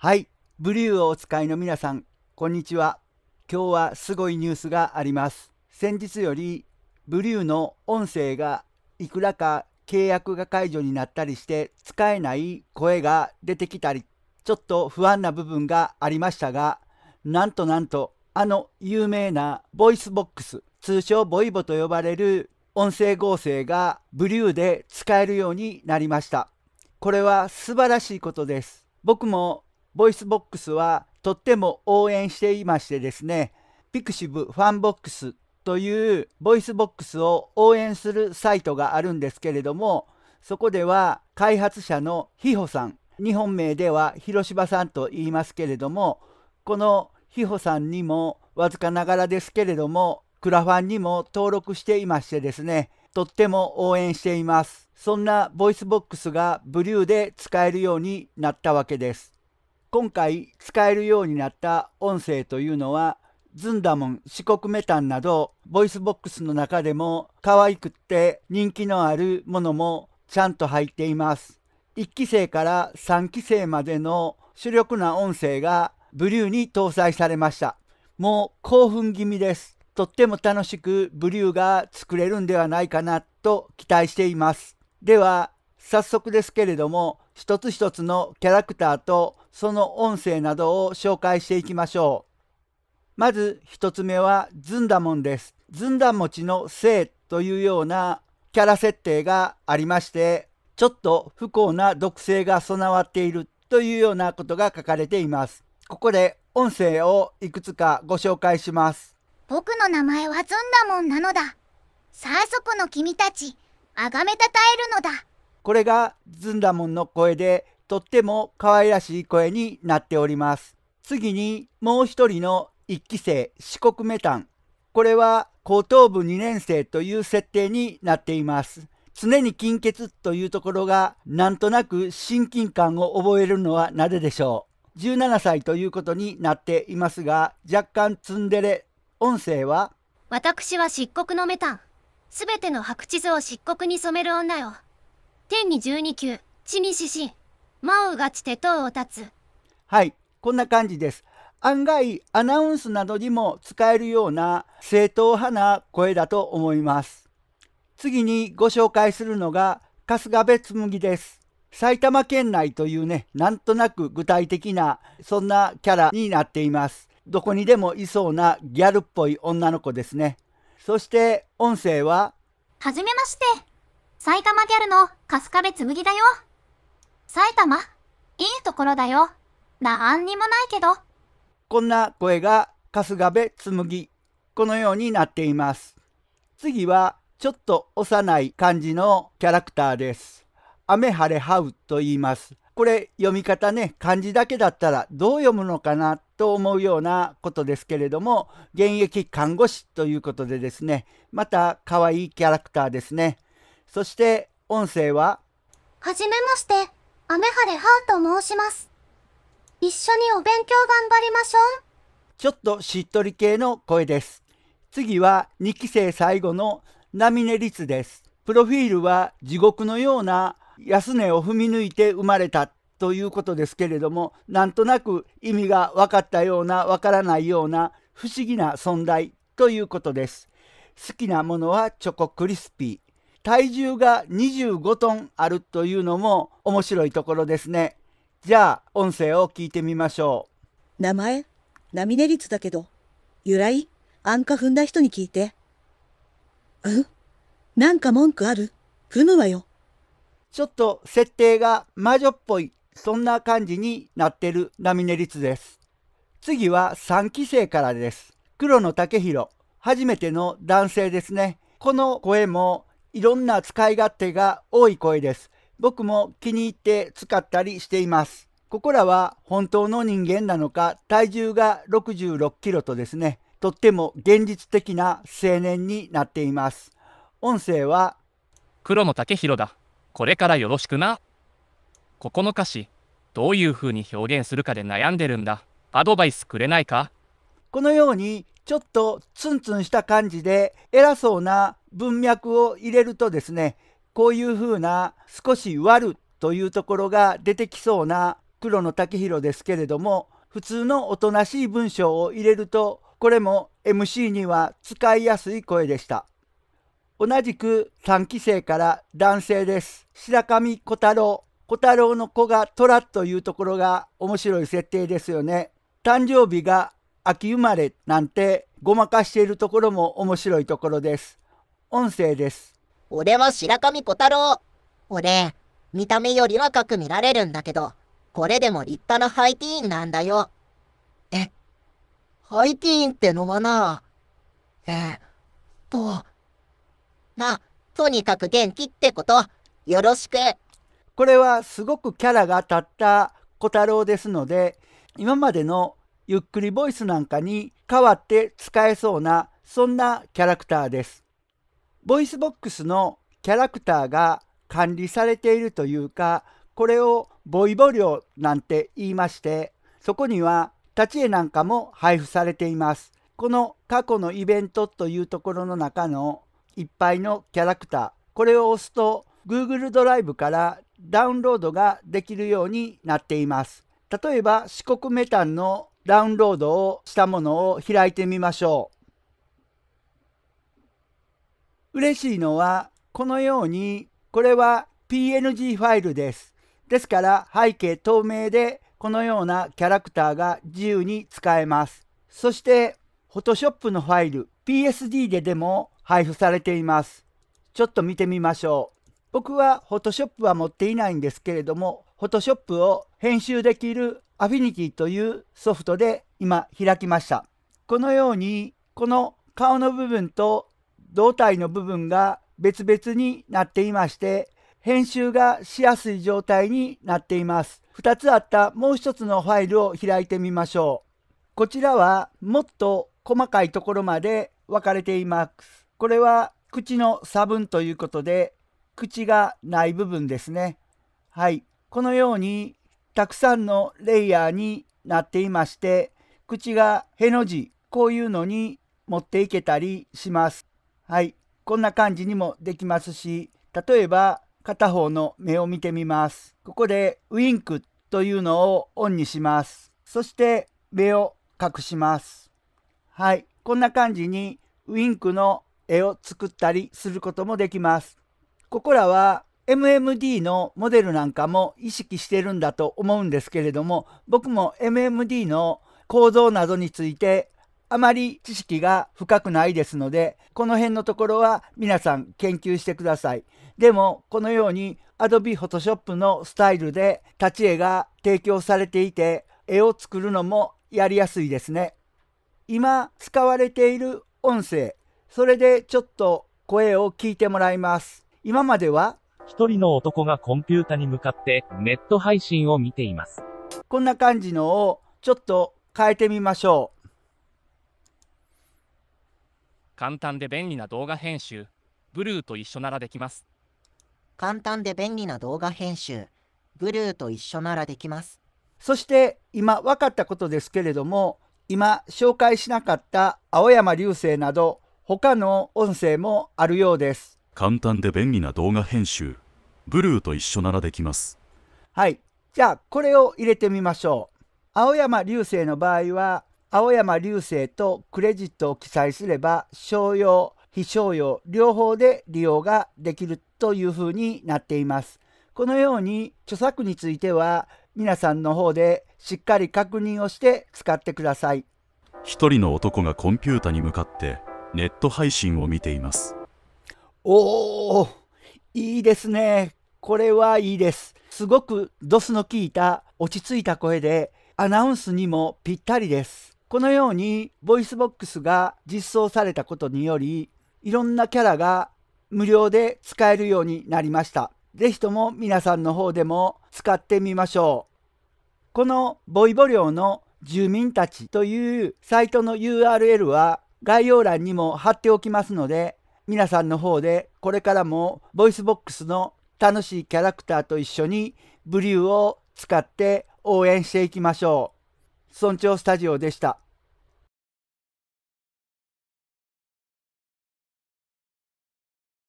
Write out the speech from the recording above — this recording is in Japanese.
はい、ブリューをお使いの皆さん、こんにちは。今日はすごいニュースがあります。先日よりブリューの音声がいくらか契約が解除になったりして使えない声が出てきたり、ちょっと不安な部分がありましたが、なんとなんとあの有名なボイスボックス、通称ボイボと呼ばれる音声合成がブリューで使えるようになりました。これは素晴らしいことです。僕もボイスボックスはとっても応援していましてですね、ピクシブファンボックスというボイスボックスを応援するサイトがあるんですけれども、そこでは開発者のひほさん、日本名では広芝さんと言いますけれども、このひほさんにもわずかながらですけれども、クラファンにも登録していましてですね、とっても応援しています。そんなボイスボックスがブリューで使えるようになったわけです。今回使えるようになった音声というのはズンダモン、四国メタンなどボイスボックスの中でも可愛くって人気のあるものもちゃんと入っています。1期生から3期生までの主力な音声がブリューに搭載されました。もう興奮気味です。とっても楽しくブリューが作れるんではないかなと期待しています。では早速ですけれども一つ一つのキャラクターとその音声などを紹介していきましょう。まず1つ目はずんだもんです。ずんだ餅の性というようなキャラ設定がありまして、ちょっと不幸な毒性が備わっているというようなことが書かれています。ここで音声をいくつかご紹介します。僕の名前はずんだもんなのだ。さあそこの君たち、あがめたたえるのだ。これがずんだもんの声でとっても可愛らしい声になっております。次にもう一人の1期生四国メタン。これは高等部2年生という設定になっています。常に金欠というところがなんとなく親近感を覚えるのはなぜでしょう。17歳ということになっていますが若干ツンデレ。音声は私は漆黒のメタン。すべての白地図を漆黒に染める女よ。天に12級、地に獅子、魔王がちて塔を立つ。はい、こんな感じです。案外アナウンスなどにも使えるような正統派な声だと思います。次にご紹介するのが春日別麦です。埼玉県内というね、なんとなく具体的なそんなキャラになっています。どこにでもいそうなギャルっぽい女の子ですね。そして音声は、はじめまして。埼玉ギャルの春日部紬だよ。埼玉、いいところだよ。なんにもないけど。こんな声が春日部紬。このようになっています。次は、ちょっと幼い感じのキャラクターです。雨晴れハウと言います。これ読み方ね、漢字だけだったらどう読むのかなと思うようなことですけれども、現役看護師ということでですね、また可愛いキャラクターですね。そして音声は、はじめまして、雨晴れーと申します。一緒にお勉強頑張りましょう。ちょっとしっとり系の声です。次は2期生最後のナミネリツです。プロフィールは地獄のような安値を踏み抜いて生まれたということですけれども、なんとなく意味が分かったような分からないような不思議な存在ということです。好きなものはチョコクリスピー。体重が25トンあるというのも面白いところですね。じゃあ音声を聞いてみましょう。名前、ナミネリツだけど、由来、アンカ踏んだ人に聞いて。うんなんか文句ある踏むわよ。ちょっと設定が魔女っぽい、そんな感じになってるナミネリツです。次は3期生からです。黒野武弘、初めての男性ですね。この声もいろんな使い勝手が多い声です。僕も気に入って使ったりしています。ここらは本当の人間なのか体重が66キロとですね、とっても現実的な青年になっています。音声は黒野武弘だ。これからよろしくな。ここの歌詞、どういう風に表現するかで悩んでるんだ。アドバイスくれないかこのようにちょっとツンツンした感じで偉そうな文脈を入れるとですねこういうふうな少し悪というところが出てきそうな黒野武宏ですけれども普通のおとなしい文章を入れるとこれも MC には使いやすい声でした。同じく3期生から男性です。白上小太郎。小太郎の子がトラというところが面白い設定ですよね。誕生日が秋生まれなんてごまかしているところも面白いところです。音声です。俺は白神小太郎。俺、見た目より若く見られるんだけど、これでも立派なハイティーンなんだよ。え、ハイティーンってのはな、えっと、ま、とにかく元気ってこと、よろしく。これはすごくキャラが立った小太郎ですので、今までのゆっくりボイスなんかに変わって使えそうなそんなキャラクターです。ボイスボックスのキャラクターが管理されているというかこれをボイボ料なんて言いましてそこには立ち絵なんかも配布されています。この過去のイベントというところの中のいっぱいのキャラクターこれを押すと Google ドライブからダウンロードができるようになっています。例えば四国メタンのダウンロードをしたものを開いてみましょう。嬉しいのはこのようにこれは PNG ファイルです。ですから背景透明でこのようなキャラクターが自由に使えます。そして Photoshop のファイル PSD ででも配布されています。ちょっと見てみましょう。僕は Photoshop は持っていないんですけれども Photoshop を編集できるアフィニティというソフトで今開きました。このようにこの顔の部分と胴体の部分が別々になっていまして編集がしやすい状態になっています。2つあったもう1つのファイルを開いてみましょう。こちらはもっと細かいところまで分かれています。これは口の差分ということで口がない部分ですね。はい。このようにたくさんのレイヤーになっていまして口がへの字こういうのに持っていけたりします。はい、こんな感じにもできますし例えば片方の目を見てみます。ここでウインクというのをオンにします。そして目を隠します。はい、こんな感じにウインクの絵を作ったりすることもできます。ここらは MMD のモデルなんかも意識してるんだと思うんですけれども僕も MMD の構造などについてあまり知識が深くないですのでこの辺のところは皆さん研究してください。でもこのように Adobe Photoshop のスタイルで立ち絵が提供されていて絵を作るのもやりやすいですね。今使われている音声それでちょっと声を聞いてもらいます。今までは一人の男がコンピュータに向かってネット配信を見ています。こんな感じのをちょっと変えてみましょう。簡単で便利な動画編集、ブルーと一緒ならできます。簡単で便利な動画編集、ブルーと一緒ならできます。そして今分かったことですけれども、今紹介しなかった青山流星など他の音声もあるようです。簡単で便利な動画編集ブルーと一緒ならできますはいじゃあこれを入れてみましょう青山流星の場合は青山流星とクレジットを記載すれば商用非商用両方で利用ができるというふうになっていますこのように著作については皆さんの方でしっかり確認をして使ってください一人の男がコンピュータに向かってネット配信を見ていますおお、いいですね。これはいいです。すごくドスの効いた落ち着いた声でアナウンスにもぴったりです。このようにボイスボックスが実装されたことによりいろんなキャラが無料で使えるようになりました。是非とも皆さんの方でも使ってみましょう。このボイボ寮の住民たちというサイトの URL は概要欄にも貼っておきますので皆さんの方でこれからもボイスボックスの楽しいキャラクターと一緒にブリューを使って応援していきましょう。村長スタジオでした。